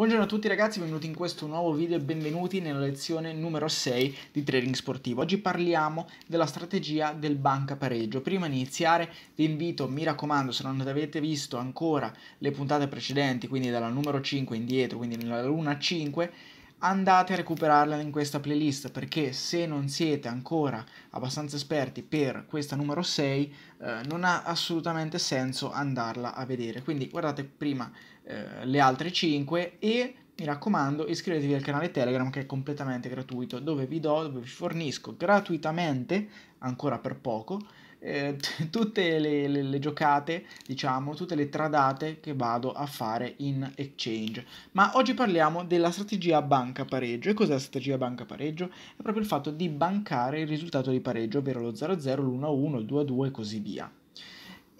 Buongiorno a tutti ragazzi, benvenuti in questo nuovo video e benvenuti nella lezione numero 6 di trading sportivo. Oggi parliamo della strategia del banca pareggio. Prima di iniziare vi invito, mi raccomando, se non avete visto ancora le puntate precedenti, quindi dalla numero 5 indietro, quindi nella luna 5, andate a recuperarla in questa playlist perché se non siete ancora abbastanza esperti per questa numero 6 eh, non ha assolutamente senso andarla a vedere quindi guardate prima eh, le altre 5 e mi raccomando iscrivetevi al canale Telegram che è completamente gratuito dove vi do, dove vi fornisco gratuitamente ancora per poco eh, tutte le, le, le, giocate, diciamo, tutte le tradate che vado a fare in exchange. Ma oggi parliamo della strategia banca pareggio. E cos'è la strategia banca pareggio? È proprio il fatto di bancare il risultato di pareggio, ovvero lo 0-0, l'1-1, il 2-2 e così via.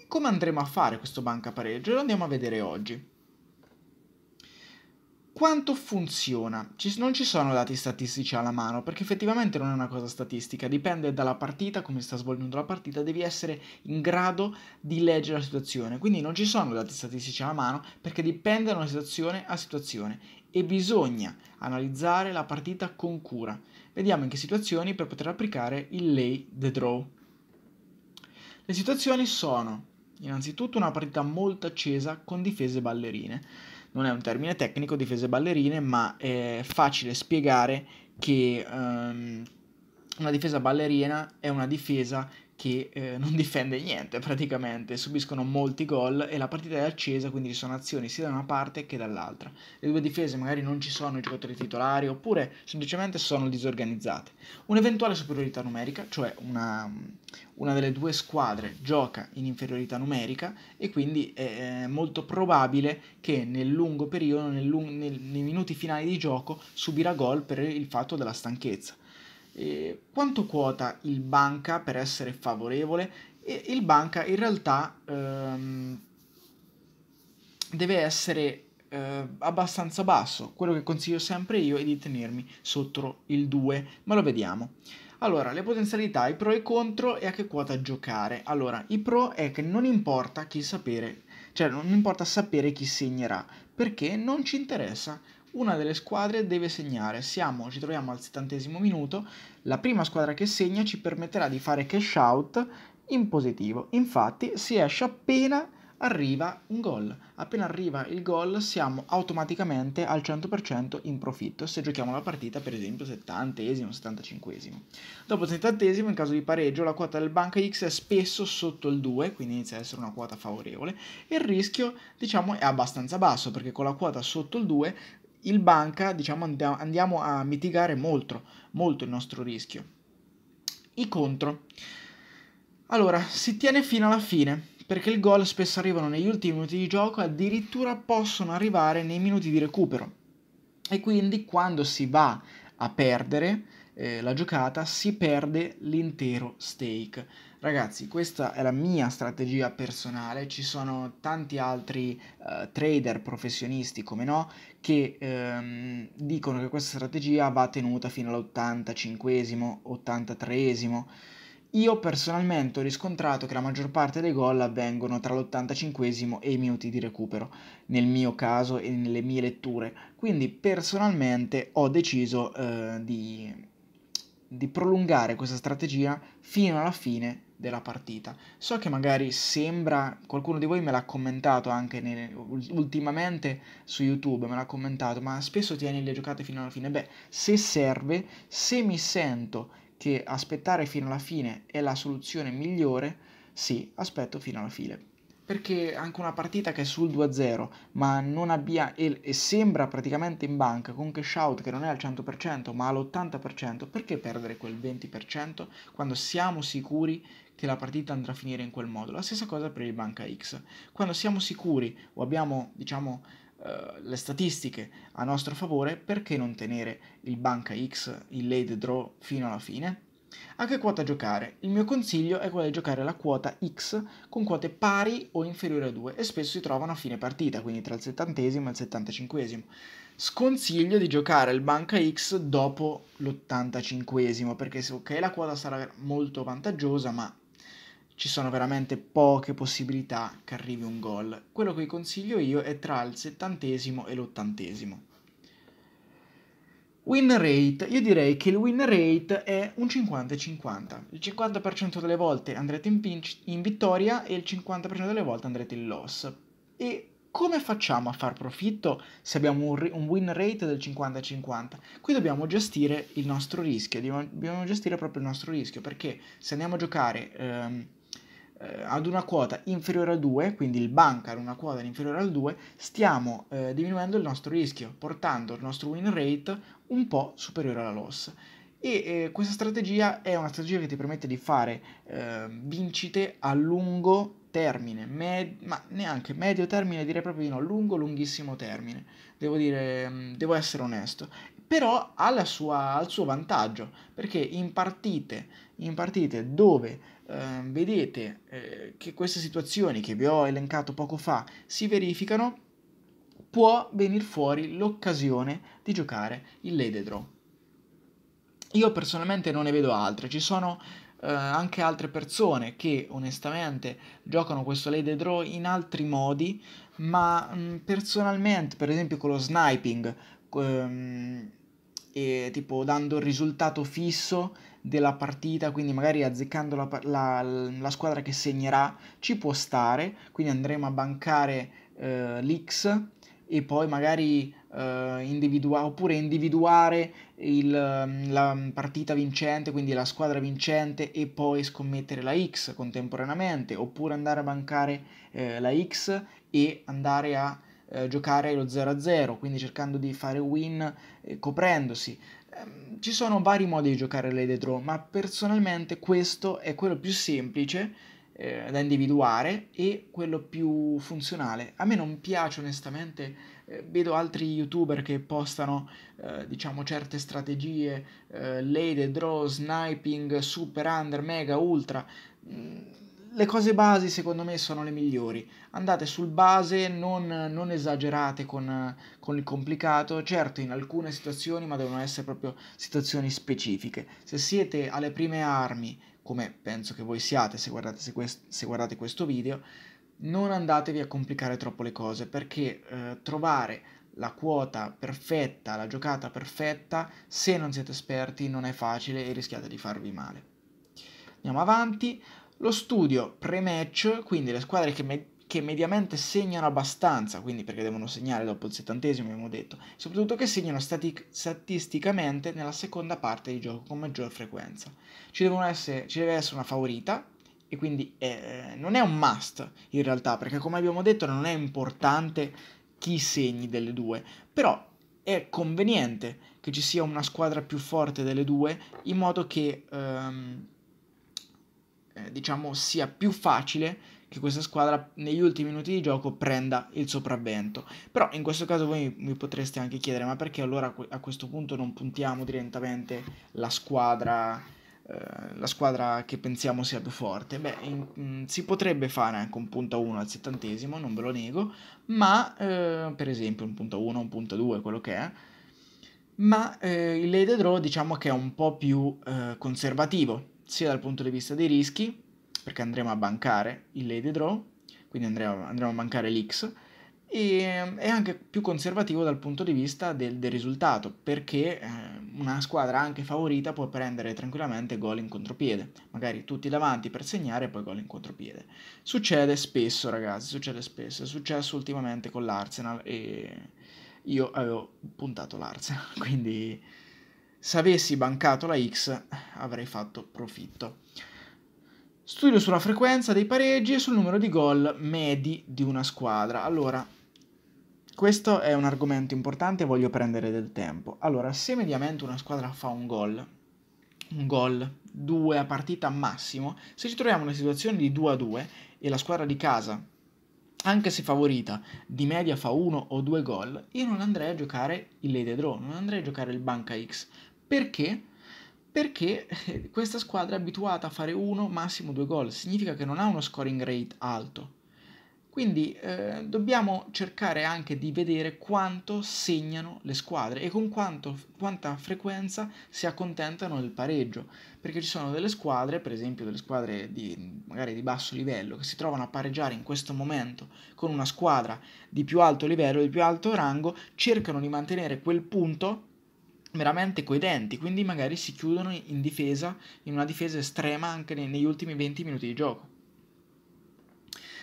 Come andremo a fare questo banca pareggio? Lo andiamo a vedere oggi quanto funziona? Ci, non ci sono dati statistici alla mano, perché effettivamente non è una cosa statistica, dipende dalla partita, come sta svolgendo la partita, devi essere in grado di leggere la situazione. Quindi non ci sono dati statistici alla mano, perché dipende da una situazione a situazione e bisogna analizzare la partita con cura. Vediamo in che situazioni per poter applicare il lay the draw. Le situazioni sono innanzitutto una partita molto accesa con difese ballerine non è un termine tecnico, difese ballerine, ma è facile spiegare che um, una difesa ballerina è una difesa che eh, non difende niente praticamente, subiscono molti gol e la partita è accesa, quindi ci sono azioni sia da una parte che dall'altra. Le due difese magari non ci sono i giocatori titolari oppure semplicemente sono disorganizzate. Un'eventuale superiorità numerica, cioè una, una delle due squadre gioca in inferiorità numerica e quindi è molto probabile che nel lungo periodo, nel lung- nel, nei minuti finali di gioco, subirà gol per il fatto della stanchezza. Eh, quanto quota il banca per essere favorevole? E il banca in realtà ehm, deve essere eh, abbastanza basso. Quello che consiglio sempre io è di tenermi sotto il 2, ma lo vediamo. Allora, le potenzialità, i pro e i contro e a che quota giocare. Allora, i pro è che non importa chi sapere, cioè non importa sapere chi segnerà, perché non ci interessa una delle squadre deve segnare. Siamo, ci troviamo al settantesimo minuto, la prima squadra che segna ci permetterà di fare cash out in positivo. Infatti si esce appena arriva un gol. Appena arriva il gol siamo automaticamente al 100% in profitto se giochiamo la partita per esempio 70esimo, 75esimo. Dopo il 70esimo in caso di pareggio la quota del Banca X è spesso sotto il 2, quindi inizia ad essere una quota favorevole e il rischio diciamo è abbastanza basso perché con la quota sotto il 2 il banca diciamo, andiamo a mitigare molto, molto il nostro rischio. I contro. Allora, si tiene fino alla fine, perché il gol spesso arrivano negli ultimi minuti di gioco, addirittura possono arrivare nei minuti di recupero. E quindi quando si va a perdere, eh, la giocata, si perde l'intero stake. Ragazzi, questa è la mia strategia personale, ci sono tanti altri eh, trader professionisti, come no, che ehm, dicono che questa strategia va tenuta fino all85 83 Io personalmente ho riscontrato che la maggior parte dei gol avvengono tra l'85 e i minuti di recupero, nel mio caso e nelle mie letture, quindi personalmente ho deciso eh, di di prolungare questa strategia fino alla fine della partita. So che magari sembra, qualcuno di voi me l'ha commentato anche nelle, ultimamente su YouTube, me l'ha commentato, ma spesso tieni le giocate fino alla fine. Beh, se serve, se mi sento che aspettare fino alla fine è la soluzione migliore, sì, aspetto fino alla fine perché anche una partita che è sul 2-0 ma non abbia e, e sembra praticamente in banca con cash out che non è al 100% ma all'80% perché perdere quel 20% quando siamo sicuri che la partita andrà a finire in quel modo la stessa cosa per il banca X quando siamo sicuri o abbiamo diciamo eh, le statistiche a nostro favore, perché non tenere il banca X, il late draw fino alla fine? a che quota giocare. Il mio consiglio è quello di giocare la quota X con quote pari o inferiori a 2 e spesso si trovano a fine partita, quindi tra il settantesimo e il 75. Sconsiglio di giocare il banca X dopo l'ottantacinquesimo perché ok la quota sarà molto vantaggiosa ma ci sono veramente poche possibilità che arrivi un gol. Quello che vi consiglio io è tra il settantesimo e l'ottantesimo. Win rate, io direi che il win rate è un 50-50. Il 50% delle volte andrete in, pinch, in vittoria e il 50% delle volte andrete in loss. E come facciamo a far profitto se abbiamo un, un win rate del 50-50? Qui dobbiamo gestire il nostro rischio, dobbiamo gestire proprio il nostro rischio, perché se andiamo a giocare ehm, eh, ad una quota inferiore a 2, quindi il banca ad una quota inferiore al 2, stiamo eh, diminuendo il nostro rischio, portando il nostro win rate un po' superiore alla loss. E eh, questa strategia è una strategia che ti permette di fare ehm, vincite a lungo termine, med- ma neanche medio termine, direi proprio di no, lungo, lunghissimo termine. Devo dire, mm, devo essere onesto. Però ha sua, il suo vantaggio, perché in partite in partite dove eh, vedete eh, che queste situazioni che vi ho elencato poco fa si verificano, può venire fuori l'occasione di giocare il Lededro. Io personalmente non ne vedo altre, ci sono eh, anche altre persone che onestamente giocano questo Draw in altri modi, ma mh, mm, personalmente, per esempio con lo sniping, ehm, tipo dando il risultato fisso della partita, quindi magari azzeccando la, la, la squadra che segnerà ci può stare, quindi andremo a bancare eh, l'X e poi magari eh, individua- oppure individuare il, mm, la partita vincente, quindi la squadra vincente e poi scommettere la X contemporaneamente, oppure andare a bancare eh, la X e andare a eh, giocare lo 0-0, quindi cercando di fare win eh, coprendosi. Ehm, ci sono vari modi di giocare Lady Draw, ma personalmente questo è quello più semplice eh, da individuare e quello più funzionale. A me non piace onestamente, eh, vedo altri youtuber che postano eh, diciamo certe strategie, eh, Lady Draw, Sniping, Super Under, Mega, Ultra. Mm le cose basi secondo me sono le migliori. Andate sul base, non, non esagerate con, con, il complicato, certo in alcune situazioni, ma devono essere proprio situazioni specifiche. Se siete alle prime armi, come penso che voi siate se guardate, se quest- se guardate questo video, non andatevi a complicare troppo le cose perché eh, trovare la quota perfetta, la giocata perfetta, se non siete esperti non è facile e rischiate di farvi male. Andiamo avanti, lo studio pre-match, quindi le squadre che, me- che mediamente segnano abbastanza, quindi perché devono segnare dopo il settantesimo abbiamo detto, soprattutto che segnano stati- statisticamente nella seconda parte di gioco con maggior frequenza. Ci, essere, ci deve essere una favorita, e quindi eh, non è un must in realtà, perché come abbiamo detto non è importante chi segni delle due, però è conveniente che ci sia una squadra più forte delle due in modo che ehm, eh, diciamo sia più facile che questa squadra negli ultimi minuti di gioco prenda il sopravvento. Però in questo caso voi mi potreste anche chiedere ma perché allora a questo punto non puntiamo direttamente la squadra, eh, la squadra che pensiamo sia più forte? Beh, in, in, mm, si potrebbe fare anche un punta 1 al settantesimo, non ve lo nego, ma eh, per esempio un punta 1, un punta 2, quello che è, ma eh, il Lady Draw diciamo che è un po' più eh, conservativo sia dal punto di vista dei rischi, perché andremo a bancare il Lady Draw, quindi andremo, andremo a bancare l'X, e eh, è anche più conservativo dal punto di vista del, del risultato, perché eh, una squadra anche favorita può prendere tranquillamente gol in contropiede, magari tutti davanti per segnare e poi gol in contropiede. Succede spesso ragazzi, succede spesso, è successo ultimamente con l'Arsenal e io avevo puntato l'Arsenal, quindi se avessi bancato la X avrei fatto profitto. Studio sulla frequenza dei pareggi e sul numero di gol medi di una squadra. Allora, questo è un argomento importante e voglio prendere del tempo. Allora, se mediamente una squadra fa un gol, un gol, due a partita massimo, se ci troviamo in una situazione di 2 a 2 e la squadra di casa, anche se favorita, di media fa uno o due gol, io non andrei a giocare il Lady Draw, non andrei a giocare il Banca X. Perché? perché eh, questa squadra è abituata a fare uno, massimo due gol, significa che non ha uno scoring rate alto. Quindi eh, dobbiamo cercare anche di vedere quanto segnano le squadre e con quanto, quanta frequenza si accontentano del pareggio, perché ci sono delle squadre, per esempio delle squadre di, magari di basso livello, che si trovano a pareggiare in questo momento con una squadra di più alto livello, di più alto rango, cercano di mantenere quel punto veramente coi denti, quindi magari si chiudono in difesa, in una difesa estrema anche negli ultimi 20 minuti di gioco.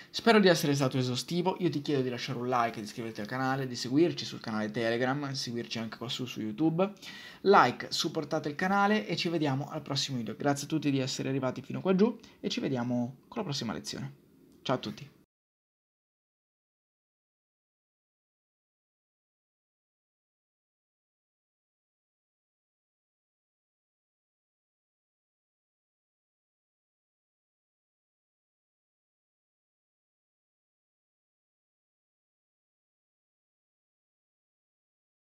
Spero di essere stato esaustivo, io ti chiedo di lasciare un like, di iscriverti al canale, di seguirci sul canale Telegram, di seguirci anche qua su, su YouTube. Like, supportate il canale e ci vediamo al prossimo video. Grazie a tutti di essere arrivati fino qua giù e ci vediamo con la prossima lezione. Ciao a tutti!